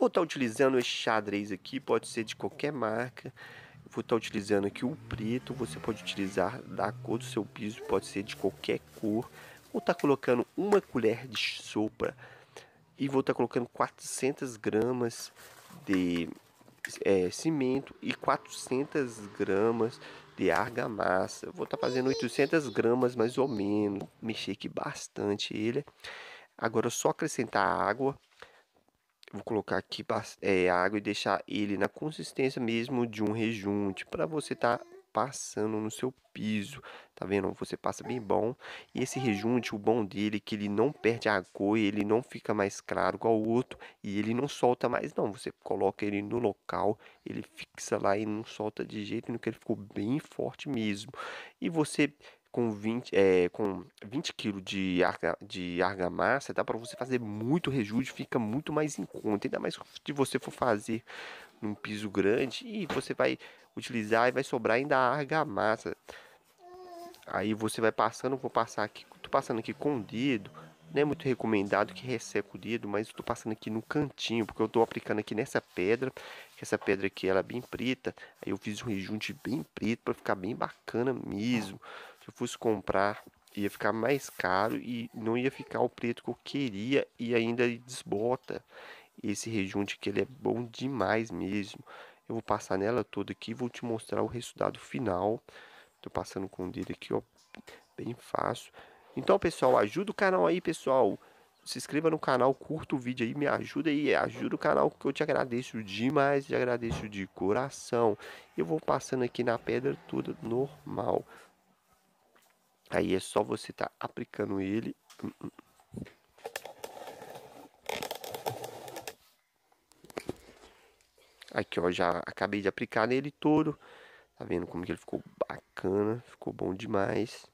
Vou estar tá utilizando esse xadrez aqui, pode ser de qualquer marca. Vou estar tá utilizando aqui o preto, você pode utilizar da cor do seu piso, pode ser de qualquer cor. Vou estar tá colocando uma colher de sopa e vou estar tá colocando 400 gramas de é, cimento e 400 gramas de argamassa. Vou estar tá fazendo 800 gramas mais ou menos. Mexer aqui bastante ele. Agora é só acrescentar água vou colocar aqui é, água e deixar ele na consistência mesmo de um rejunte para você estar tá passando no seu piso, tá vendo? Você passa bem bom. E esse rejunte, o bom dele é que ele não perde a cor, ele não fica mais claro igual o outro e ele não solta mais não. Você coloca ele no local, ele fixa lá e não solta de jeito nenhum, que ele ficou bem forte mesmo. E você com 20, é, eh, com 20 kg de, arga, de argamassa, dá para você fazer muito rejude, fica muito mais em conta, ainda mais se você for fazer num piso grande e você vai utilizar e vai sobrar ainda a argamassa. Aí você vai passando, vou passar aqui, tô passando aqui com o dedo, não é muito recomendado que resseca o dedo, mas estou passando aqui no cantinho, porque eu estou aplicando aqui nessa pedra, que essa pedra aqui ela é bem preta, aí eu fiz um rejunte bem preto para ficar bem bacana mesmo. Ah eu fosse comprar, ia ficar mais caro e não ia ficar o preto que eu queria e ainda desbota. Esse rejunte que ele é bom demais mesmo. Eu vou passar nela toda aqui, vou te mostrar o resultado final. Tô passando com o dedo aqui, ó, bem fácil. Então, pessoal, ajuda o canal aí, pessoal. Se inscreva no canal, curta o vídeo aí, me ajuda aí, ajuda o canal que eu te agradeço demais, te agradeço de coração. Eu vou passando aqui na pedra toda normal. Aí é só você estar tá aplicando ele. Hum, hum. Aqui, ó, já acabei de aplicar nele todo. Tá vendo como que ele ficou bacana? Ficou bom demais.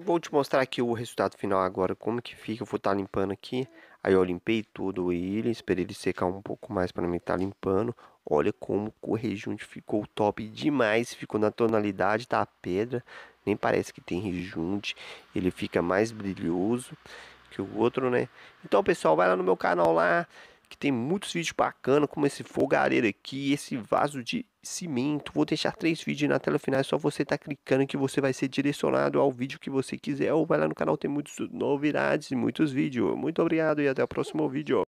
Vou te mostrar aqui o resultado final agora, como que fica, eu vou estar tá limpando aqui. Aí eu limpei tudo ele, esperei ele secar um pouco mais para mim estar tá limpando. Olha como o rejunte ficou top demais, ficou na tonalidade da pedra. Nem parece que tem rejunte, ele fica mais brilhoso que o outro, né? Então, pessoal, vai lá no meu canal lá, que tem muitos vídeos bacanas, como esse fogareiro aqui, esse vaso de cimento. Vou deixar três vídeos na tela final, é só você tá clicando que você vai ser direcionado ao vídeo que você quiser. Ou vai lá no canal, tem muitas novidades e muitos vídeos. Muito obrigado e até o próximo vídeo.